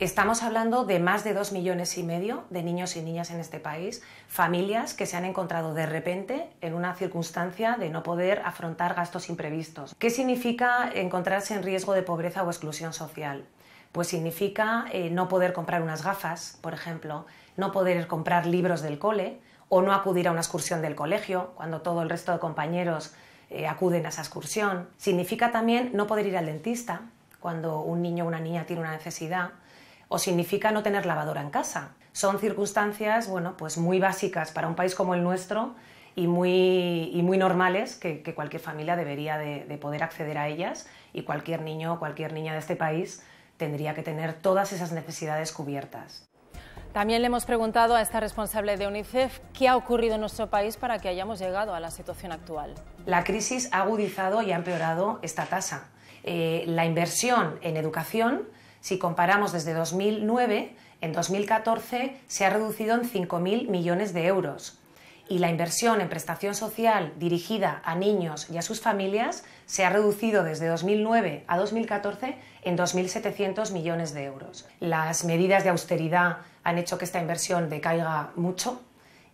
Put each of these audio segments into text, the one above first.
Estamos hablando de más de dos millones y medio de niños y niñas en este país, familias que se han encontrado de repente en una circunstancia de no poder afrontar gastos imprevistos. ¿Qué significa encontrarse en riesgo de pobreza o exclusión social? Pues significa eh, no poder comprar unas gafas, por ejemplo, no poder comprar libros del cole o no acudir a una excursión del colegio cuando todo el resto de compañeros eh, acuden a esa excursión. Significa también no poder ir al dentista cuando un niño o una niña tiene una necesidad o significa no tener lavadora en casa. Son circunstancias, bueno, pues muy básicas para un país como el nuestro y muy, muy normales que, cualquier familia debería de, poder acceder a ellas y cualquier niño o cualquier niña de este país tendría que tener todas esas necesidades cubiertas. También le hemos preguntado a esta responsable de UNICEF qué ha ocurrido en nuestro país para que hayamos llegado a la situación actual. La crisis ha agudizado y ha empeorado esta tasa. Eh, la inversión en educación si comparamos desde 2009, en 2014 se ha reducido en 5.000 millones de euros y la inversión en prestación social dirigida a niños y a sus familias se ha reducido desde 2009 a 2014 en 2.700 millones de euros. Las medidas de austeridad han hecho que esta inversión decaiga mucho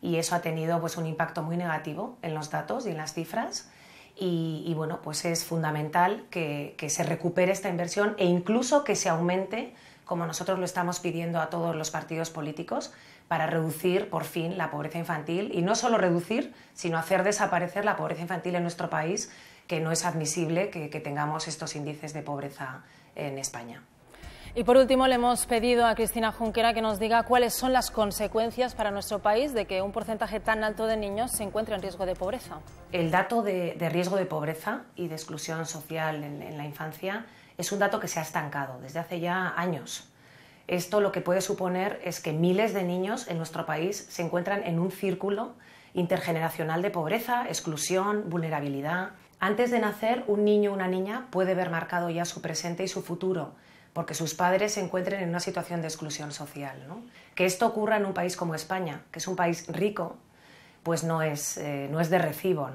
y eso ha tenido pues, un impacto muy negativo en los datos y en las cifras. Y, bueno, pues es fundamental que, se recupere esta inversión e incluso que se aumente, como nosotros lo estamos pidiendo a todos los partidos políticos, para reducir por fin la pobreza infantil y no solo reducir, sino hacer desaparecer la pobreza infantil en nuestro país, que no es admisible que tengamos estos índices de pobreza en España. Y por último, le hemos pedido a Cristina Junquera que nos diga cuáles son las consecuencias para nuestro país de que un porcentaje tan alto de niños se encuentre en riesgo de pobreza. El dato de, riesgo de pobreza y de exclusión social en, en la infancia es un dato que se ha estancado desde hace ya años. Esto lo que puede suponer es que miles de niños en nuestro país se encuentran en un círculo intergeneracional de pobreza, exclusión, vulnerabilidad. Antes de nacer, un niño o una niña puede ver marcado ya su presente y su futuro porque sus padres se encuentren en una situación de exclusión social. Que esto ocurra en un país como España, que es un país rico, pues no es, eh, no es de recibo.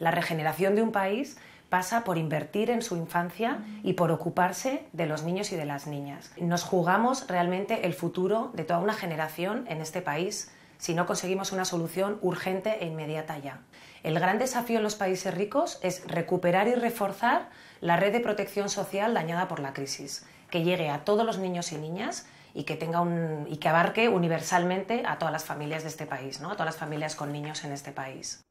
La regeneración de un país pasa por invertir en su infancia y por ocuparse de los niños y de las niñas. Nos jugamos realmente el futuro de toda una generación en este país si no conseguimos una solución urgente e inmediata ya. El gran desafío en los países ricos es recuperar y reforzar la red de protección social dañada por la crisis que llegue a todos los niños y niñas y que, tenga un, y que abarque universalmente a todas las familias de este país, ¿no? a todas las familias con niños en este país.